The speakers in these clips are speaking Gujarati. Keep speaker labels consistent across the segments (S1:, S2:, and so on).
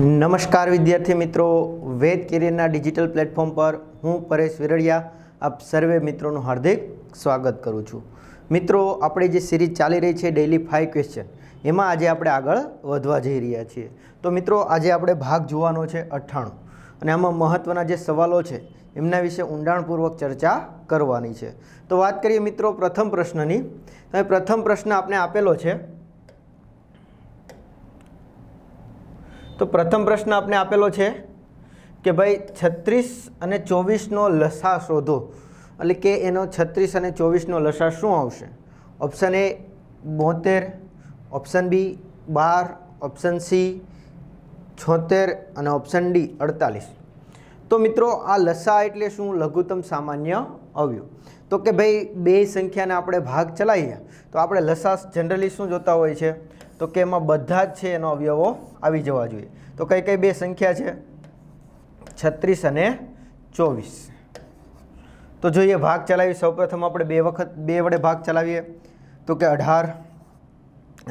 S1: નમસ્કાર વિદ્યાર્થી મિત્રો વેદ કેરિયરના ડિજિટલ પ્લેટફોર્મ પર હું પરેશ વિરડિયા આપ સર્વે મિત્રોનું હાર્દિક સ્વાગત કરું છું મિત્રો આપણે જે સિરીઝ ચાલી રહી છે ડેઇલી ફાઇવ ક્વેશ્ચન એમાં આજે આપણે આગળ વધવા જઈ રહ્યા છીએ તો મિત્રો આજે આપણે ભાગ જોવાનો છે અઠ્ઠાણું અને આમાં મહત્ત્વના જે સવાલો છે એમના વિશે ઊંડાણપૂર્વક ચર્ચા કરવાની છે તો વાત કરીએ મિત્રો પ્રથમ પ્રશ્નની હવે પ્રથમ પ્રશ્ન આપણે આપેલો છે તો પ્રથમ પ્રશ્ન આપણે આપેલો છે કે ભાઈ છત્રીસ અને ચોવીસનો લસા શોધો એટલે કે એનો છત્રીસ અને ચોવીસનો લસા શું આવશે ઓપ્શન એ બોતેર ઓપ્શન બી બાર ઓપ્શન સી છોતેર અને ઓપ્શન ડી અડતાલીસ તો મિત્રો આ લસા એટલે શું લઘુત્તમ સામાન્ય અવયવ તો કે ભાઈ બે સંખ્યાને આપણે ભાગ ચલાવીએ તો આપણે લસા જનરલી શું જોતા હોય છે તો કે એમાં બધા જ છે એનો અવયવો આવી જવા જોઈએ તો કઈ કઈ બે સંખ્યા છે છત્રીસ અને ચોવીસ તો જોઈએ ભાગ ચલાવી સૌપ્રથમ આપણે બે વખત બે વડે ભાગ ચલાવીએ તો કે અઢાર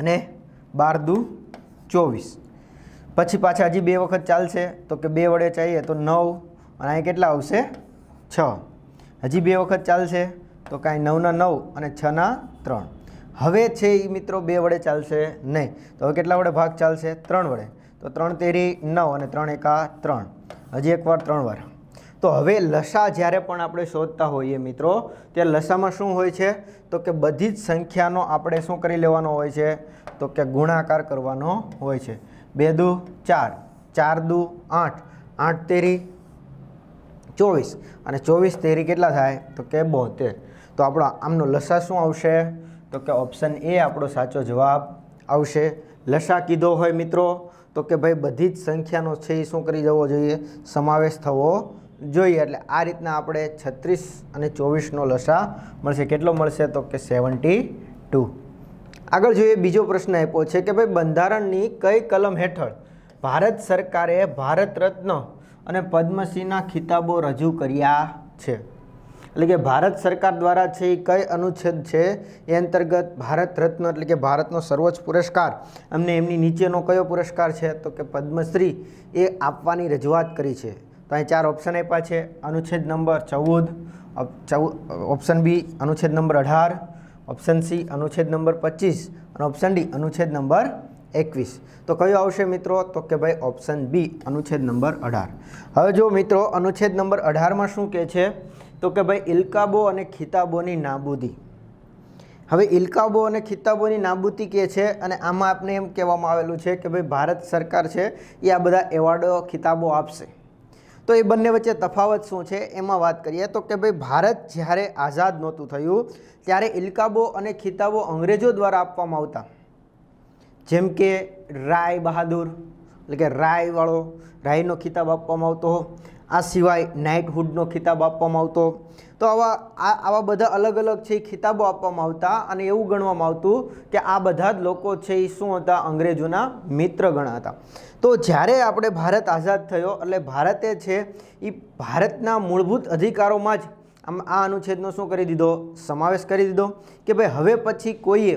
S1: અને બાર દુ ચોવીસ પછી પાછા હજી બે વખત ચાલશે તો કે બે વડે ચાહીએ તો નવ અને અહીં કેટલા આવશે છ હજી બે વખત ચાલશે તો કાંઈ નવના નવ અને છના ત્રણ હવે છે એ મિત્રો બે વડે ચાલશે નહીં તો હવે કેટલા વડે ભાગ ચાલશે ત્રણ વડે તો ત્રણ તેરી નવ અને ત્રણ એકા ત્રણ હજી એકવાર ત્રણ વાર તો હવે લસા જ્યારે પણ આપણે શોધતા હોઈએ મિત્રો તે લસામાં શું હોય છે તો કે બધી જ સંખ્યાનો આપણે શું કરી લેવાનો હોય છે તો કે ગુણાકાર કરવાનો હોય છે બે દુ ચાર ચાર દુ આઠ આઠ તેરી ચોવીસ અને ચોવીસ તેરી કેટલા થાય તો કે બોતેર તો આપણો આમનો લસા શું આવશે તો કે ઓપ્શન એ આપણો સાચો જવાબ આવશે લસા કીધો હોય મિત્રો તો કે ભાઈ બધી જ સંખ્યાનો છે એ શું કરી જવો જોઈએ સમાવેશ થવો જોઈએ એટલે આ રીતના આપણે છત્રીસ અને ચોવીસનો લસા મળશે કેટલો મળશે તો કે સેવન્ટી ટુ આગળ જોઈએ બીજો પ્રશ્ન આપ્યો છે કે ભાઈ બંધારણની કઈ કલમ હેઠળ ભારત સરકારે ભારત રત્ન અને પદ્મશ્રીના ખિતાબો રજૂ કર્યા છે એટલે કે ભારત સરકાર દ્વારા છે એ કઈ અનુચ્છેદ છે એ અંતર્ગત ભારત રત્ન એટલે કે ભારતનો સર્વોચ્ચ પુરસ્કાર અમને એમની નીચેનો કયો પુરસ્કાર છે તો કે પદ્મશ્રી એ આપવાની રજૂઆત કરી છે તો અહીં ચાર ઓપ્શન આપ્યા છે અનુચ્છેદ નંબર ચૌદ ઓપ્શન બી અનુચ્છેદ નંબર અઢાર ઓપ્શન સી અનુચ્છેદ નંબર પચીસ અને ઓપ્શન ડી અનુચ્છેદ નંબર એકવીસ તો કયો આવશે મિત્રો તો કે ભાઈ ઓપ્શન બી અનુચ્છેદ નંબર અઢાર હવે જો મિત્રો અનુચ્છેદ નંબર અઢારમાં શું કહે છે તો કે ભાઈ ઇલકાબો અને ખિતાબોની નાબૂદી હવે ઇલકાબો અને ખિતાબોની નાબૂદી કે છે અને આમાં આપને એમ કહેવામાં આવેલું છે કે ભાઈ ભારત સરકાર છે એ આ બધા એવોર્ડો ખિતાબો આપશે તો એ બંને વચ્ચે તફાવત શું છે એમાં વાત કરીએ તો કે ભાઈ ભારત જ્યારે આઝાદ નહોતું થયું ત્યારે ઇલકાબો અને ખિતાબો અંગ્રેજો દ્વારા આપવામાં આવતા જેમ કે રાય બહાદુર એટલે કે રાયવાળો રાયનો ખિતાબ આપવામાં આવતો આ સિવાય નાઇટહુડનો ખિતાબ આપવામાં આવતો તો આવા આ આવા બધા અલગ અલગ છે ખિતાબો આપવામાં આવતા અને એવું ગણવામાં આવતું કે આ બધા જ લોકો છે એ શું હતા અંગ્રેજોના મિત્ર ગણા હતા તો જ્યારે આપણે ભારત આઝાદ થયો એટલે ભારતે છે એ ભારતના મૂળભૂત અધિકારોમાં જ આમ આ અનુચ્છેદનો શું કરી દીધો સમાવેશ કરી દીધો કે ભાઈ હવે પછી કોઈએ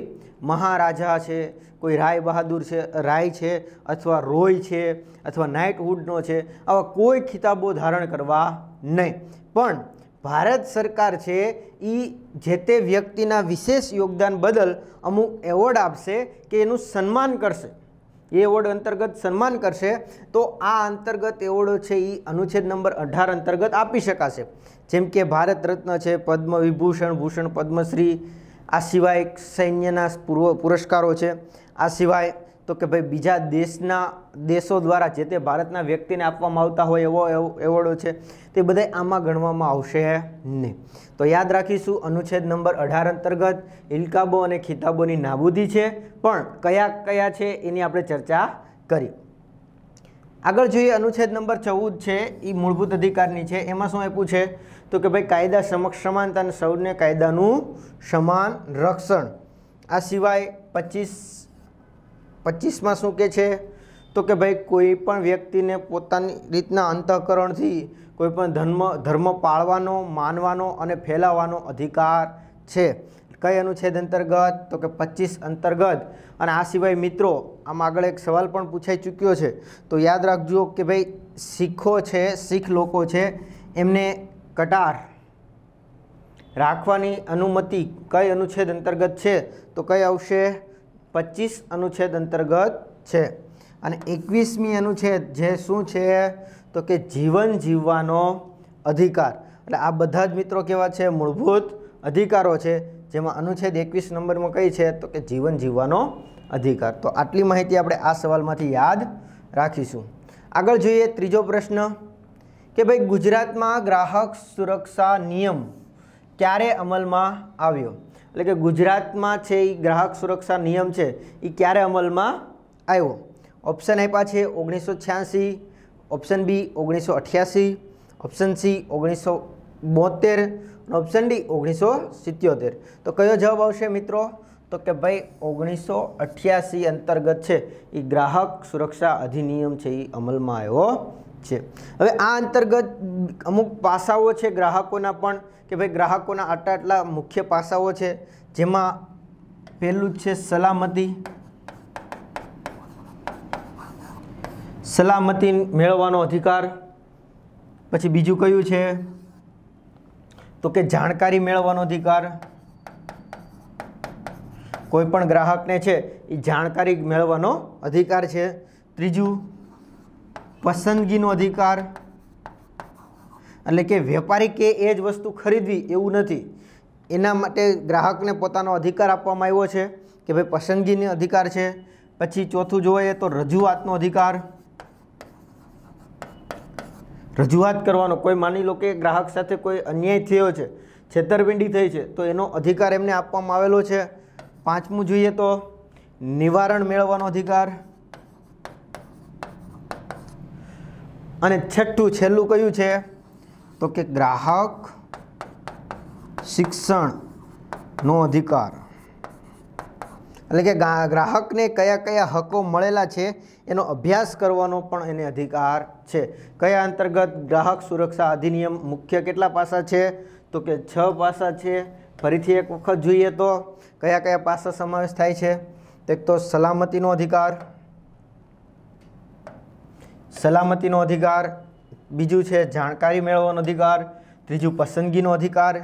S1: મહારાજા છે કોઈ રાય બહાદુર છે રાય છે અથવા રોય છે અથવા નાઇટહુડનો છે આવા કોઈ ખિતાબો ધારણ કરવા નહીં પણ ભારત સરકાર છે એ જે તે વ્યક્તિના વિશેષ યોગદાન બદલ અમુક એવોર્ડ આપશે કે એનું સન્માન કરશે એ એવોર્ડ અંતર્ગત સન્માન કરશે તો આ અંતર્ગત એવોર્ડો છે એ અનુચ્છેદ નંબર અઢાર અંતર્ગત આપી શકાશે જેમ કે ભારત રત્ન છે પદ્મ વિભૂષણ ભૂષણ પદ્મશ્રી આ સિવાય સૈન્યના પૂર્વ પુરસ્કારો છે આ સિવાય તો કે ભાઈ બીજા દેશના દેશો દ્વારા જે તે ભારતના વ્યક્તિને આપવામાં આવતા હોય એવો એવોર્ડો છે તે બધા આમાં ગણવામાં આવશે નહીં તો યાદ રાખીશું અનુચ્છેદ નંબર અઢાર અંતર્ગત ઇલકાબો અને ખિતાબોની નાબૂદી છે પણ કયા કયા છે એની આપણે ચર્ચા કરી આગળ જોઈએ અનુચ્છેદ નંબર ચૌદ છે એ મૂળભૂત અધિકારની છે એમાં શું આપ્યું છે તો કે ભાઈ કાયદા સમક્ષ સમાનતા અને સૌને કાયદાનું સમાન રક્ષણ આ સિવાય પચીસ પચીસમાં શું કહે છે તો કે ભાઈ કોઈ પણ વ્યક્તિને પોતાની રીતના અંતઃકરણથી કોઈ પણ ધર્મ ધર્મ પાળવાનો માનવાનો અને ફેલાવવાનો અધિકાર છે કઈ અનુચ્છેદ અંતર્ગત તો કે પચીસ અંતર્ગત અને આ સિવાય મિત્રો આમ આગળ એક સવાલ પણ પૂછાઈ ચૂક્યો છે તો યાદ રાખજો કે ભાઈ શીખો છે શીખ લોકો છે એમને કટાર રાખવાની અનુમતિ કઈ અનુચ્છેદ અંતર્ગત છે તો કઈ આવશે પચીસ અનુચ્છેદ અંતર્ગત છે અને એકવીસમી અનુચ્છેદ જે શું છે તો કે જીવન જીવવાનો અધિકાર એટલે આ બધા જ મિત્રો કેવા છે મૂળભૂત અધિકારો છે જેમાં અનુચ્છેદ એકવીસ નંબરમાં કઈ છે તો કે જીવન જીવવાનો અધિકાર તો આટલી માહિતી આપણે આ સવાલમાંથી યાદ રાખીશું આગળ જોઈએ ત્રીજો પ્રશ્ન કે ભાઈ ગુજરાતમાં ગ્રાહક સુરક્ષા નિયમ ક્યારે અમલમાં આવ્યો એટલે કે ગુજરાતમાં છે એ ગ્રાહક સુરક્ષા નિયમ છે એ ક્યારે અમલમાં આવ્યો ઓપ્શન આપ્યા છે ઓગણીસો છ્યાસી ઓપ્શન બી ઓગણીસો અઠ્યાસી ઓપ્શન સી ઓગણીસો બોતેર અને ઓપ્શન ડી ઓગણીસો સિત્યોતેર તો કયો જવાબ આવશે મિત્રો તો કે ભાઈ ઓગણીસો અઠ્યાસી અંતર્ગત છે એ ગ્રાહક સુરક્ષા અધિનિયમ છે એ અમલમાં આવ્યો છે હવે આ અંતર્ગત અમુક પાસાઓ છે ગ્રાહકોના પણ કે ભાઈ ગ્રાહકોના આટલા આટલા મુખ્ય પાસાઓ છે જેમાં પહેલું છે સલામતી સલામતી મેળવવાનો અધિકાર પછી બીજું કયું છે તો કે જાણકારી મેળવવાનો અધિકાર કોઈ પણ ગ્રાહકને છે એ જાણકારી મેળવવાનો અધિકાર છે ત્રીજું પસંદગીનો અધિકાર એટલે કે વેપારી કે એ જ વસ્તુ ખરીદવી એવું નથી એના માટે ગ્રાહકને પોતાનો અધિકાર આપવામાં આવ્યો છે કે ભાઈ પસંદગીનો અધિકાર છે પછી ચોથું જોઈએ તો રજૂઆતનો અધિકાર રજૂઆત કરવાનો કોઈ માની લો કે ગ્રાહક સાથે કોઈ અન્યાય થયો છે છેતરપિંડી થઈ છે તો એનો અધિકાર એમને આપવામાં આવેલો છે પાંચમું જોઈએ તો નિવારણ મેળવવાનો અધિકાર અને છઠ્ઠું છેલ્લું કયું છે તો કે ગ્રાહક શિક્ષણનો અધિકાર એટલે કે ગ્રાહકને કયા કયા હકો મળેલા છે એનો અભ્યાસ કરવાનો પણ એને અધિકાર છે કયા અંતર્ગત ગ્રાહક સુરક્ષા અધિનિયમ મુખ્ય કેટલા પાસા છે તો કે છ પાસા છે ફરીથી એક વખત જોઈએ તો કયા કયા પાસા સમાવેશ થાય છે એક તો સલામતીનો અધિકાર સલામતીનો અધિકાર બીજું છે જાણકારી મેળવવાનો અધિકાર ત્રીજું પસંદગીનો અધિકાર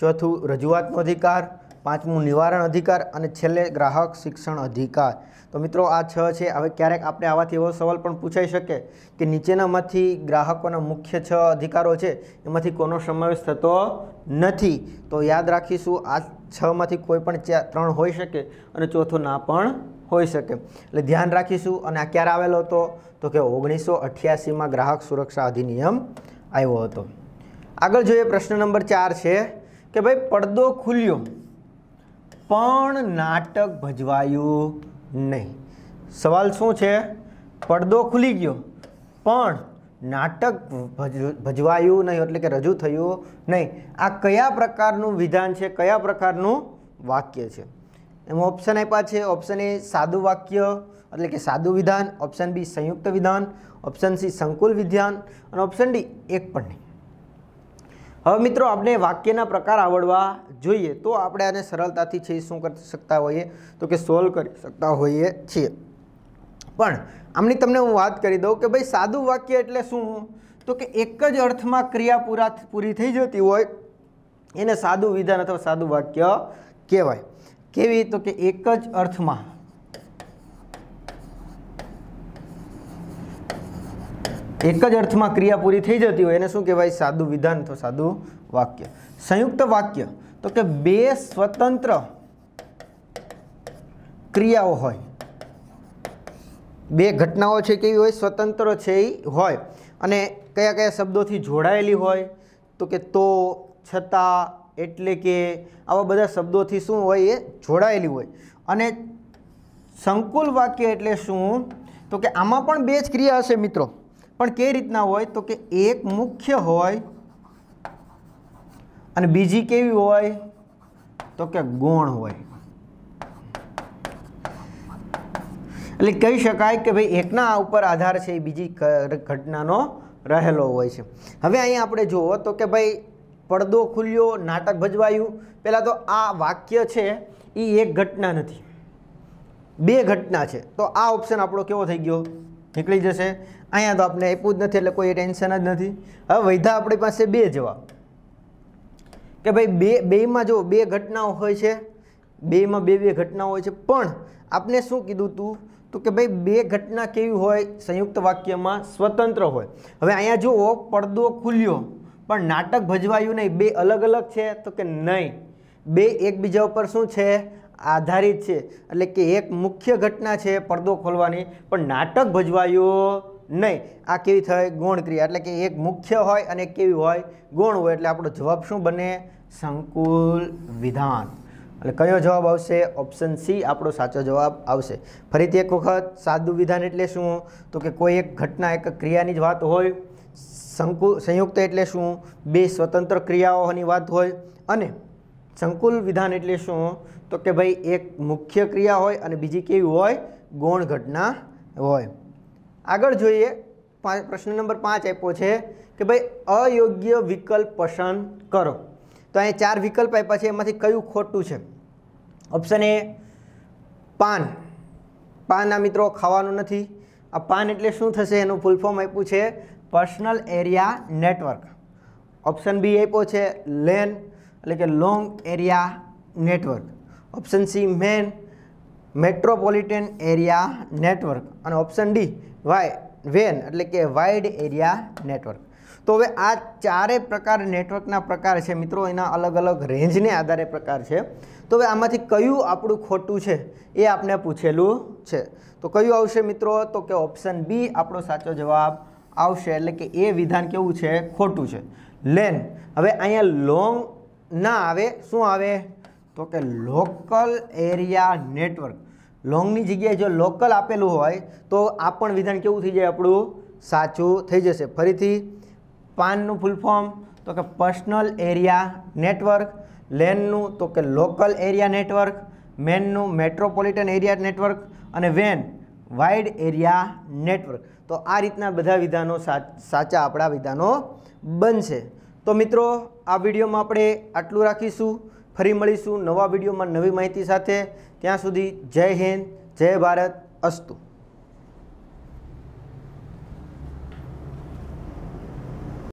S1: ચોથું રજૂઆતનો અધિકાર પાંચમું નિવારણ અધિકાર અને છેલ્લે ગ્રાહક શિક્ષણ અધિકાર તો મિત્રો આ છ છે હવે ક્યારેક આપણે આવાથી એવો સવાલ પણ પૂછાઈ શકે કે નીચેનામાંથી ગ્રાહકોના મુખ્ય છ અધિકારો છે એમાંથી કોનો સમાવેશ થતો નથી તો યાદ રાખીશું આ છમાંથી કોઈ પણ ત્રણ હોઈ શકે અને ચોથો ના પણ હોઈ શકે એટલે ધ્યાન રાખીશું અને આ ક્યારે આવેલો હતો તો કે ઓગણીસો અઠ્યાસીમાં ગ્રાહક સુરક્ષા અધિનિયમ આવ્યો હતો આગળ જોઈએ પ્રશ્ન નંબર ચાર છે કે ભાઈ પડદો ખુલ્યો પણ નાટક ભજવાયું નહીં સવાલ શું છે પડદો ખુલી ગયો પણ નાટક ભજવાયું નહીં એટલે કે રજૂ થયું નહીં આ કયા પ્રકારનું વિધાન છે કયા પ્રકારનું વાક્ય છે એમાં ઓપ્શન આપ્યા છે ઓપ્શન એ સાદું વાક્ય એટલે કે સાદું વિધાન ઓપ્શન બી સંયુક્ત વિધાન ઓપ્શન સી સંકુલ વિધાન અને ઓપ્શન ડી એક પણ નહીં હવે મિત્રો આપણે વાક્યના પ્રકાર આવડવા જોઈએ તો આપણે આને સરળતાથી છે શું કરી શકતા હોઈએ તો કે સોલ્વ કરી શકતા હોઈએ છીએ પણ આમની તમને હું વાત કરી દઉં કે ભાઈ સાદું વાક્ય એટલે શું તો કે એક જ અર્થમાં ક્રિયા પૂરા પૂરી થઈ જતી હોય એને સાદું વિધાન અથવા સાદું વાક્ય કહેવાય કેવી તો કે એક જ અર્થમાં એક જ અર્થમાં ક્રિયા પૂરી થઈ જતી હોય એને શું કહેવાય સાદું વિધાન અથવા સાદું વાક્ય સંયુક્ત વાક્ય તો કે બે સ્વતંત્ર ક્રિયાઓ હોય બે ઘટનાઓ છે કેવી હોય સ્વતંત્ર છે એ હોય અને કયા કયા શબ્દોથી જોડાયેલી હોય તો કે તો છતાં એટલે કે આવા બધા શબ્દોથી શું હોય એ જોડાયેલી હોય અને સંકુલ વાક્ય એટલે શું તો કે આમાં પણ બે જ ક્રિયા હશે મિત્રો પણ કઈ રીતના હોય તો કે એક મુખ્ય હોય અને બીજી કેવી હોય તો કે ગૌણ હોય એટલે કહી શકાય કે ભાઈ એકના ઉપર આધાર છે એ બીજી ઘટનાનો રહેલો હોય છે હવે અહીં આપણે જુઓ તો કે ભાઈ પડદો ખુલ્યો નાટક ભજવાયું પહેલાં તો આ વાક્ય છે એ એક ઘટના નથી બે ઘટના છે તો આ ઓપ્શન આપણો કેવો થઈ ગયો નીકળી જશે અહીંયા તો આપણે આપ્યું જ નથી એટલે કોઈ ટેન્શન જ નથી હવે વૈધા આપણી પાસે બે જવાબ કે ભાઈ બે બેમાં જો બે ઘટનાઓ હોય છે બેમાં બે બે ઘટના હોય છે પણ આપણે શું કીધું હતું તો કે ભાઈ બે ઘટના કેવી હોય સંયુક્ત વાક્યમાં સ્વતંત્ર હોય હવે અહીંયા જુઓ પડદો ખુલ્યો પણ નાટક ભજવાયું નહીં બે અલગ અલગ છે તો કે નહીં બે એકબીજા ઉપર શું છે આધારિત છે એટલે કે એક મુખ્ય ઘટના છે પડદો ખોલવાની પણ નાટક ભજવાયું નહીં આ કેવી થાય ગૌણ ક્રિયા એટલે કે એક મુખ્ય હોય અને કેવી હોય ગૌણ હોય એટલે આપણો જવાબ શું બને સંકુલ વિધાન એટલે કયો જવાબ આવશે ઓપ્શન સી આપણો સાચો જવાબ આવશે ફરીથી એક વખત સાદું વિધાન એટલે શું તો કે કોઈ એક ઘટના એક ક્રિયાની જ વાત હોય સંકુ સંયુક્ત એટલે શું બે સ્વતંત્ર ક્રિયાઓની વાત હોય અને સંકુલ વિધાન એટલે શું તો કે ભાઈ એક મુખ્ય ક્રિયા હોય અને બીજી કેવી હોય ગૌણ ઘટના હોય આગળ જોઈએ પ્રશ્ન નંબર પાંચ આપ્યો છે કે ભાઈ અયોગ્ય વિકલ્પ પસંદ કરો તો અહીં ચાર વિકલ્પ આપ્યા છે એમાંથી કયું ખોટું છે ઓપ્શન એ પાન પાન આ મિત્રો ખાવાનું નથી આ પાન એટલે શું થશે એનું ફૂલ ફોર્મ આપ્યું છે personal area network option B આપ્યો છે લેન એટલે કે long area network option C MAN metropolitan area network અને ઓપ્શન ડી વાય વેન એટલે કે વાઇડ એરિયા નેટવર્ક તો હવે આ ચારે પ્રકાર નેટવર્કના પ્રકાર છે મિત્રો એના અલગ અલગ રેન્જને આધારે પ્રકાર છે તો હવે આમાંથી કયું આપણું ખોટું છે એ આપણે પૂછેલું છે તો કયું આવશે મિત્રો તો કે ઓપ્શન બી આપણો સાચો જવાબ આવશે એટલે કે એ વિધાન કેવું છે ખોટું છે લેન હવે અહીંયા લોંગ ના આવે શું આવે તો કે લોકલ એરિયા નેટવર્ક લોંગની જગ્યાએ જો લોકલ આપેલું હોય તો આ પણ વિધાન કેવું થઈ જાય આપણું સાચું થઈ જશે ફરીથી પાનનું ફૂલ ફોર્મ તો કે પર્સનલ એરિયા નેટવર્ક લેનનું તો કે લોકલ એરિયા નેટવર્ક મેનનું મેટ્રોપોલિટન એરિયા નેટવર્ક અને વેન વાઇડ એરિયા નેટવર્ક તો આ રીતના બધા વિધાનો સાચા આપણા વિધાનો બનશે તો મિત્રો આ વિડીયોમાં આપણે આટલું રાખીશું ફરી મળીશું નવા વિડીયોમાં નવી માહિતી સાથે ત્યાં સુધી જય હિન્દ જય ભારત અસ્તુ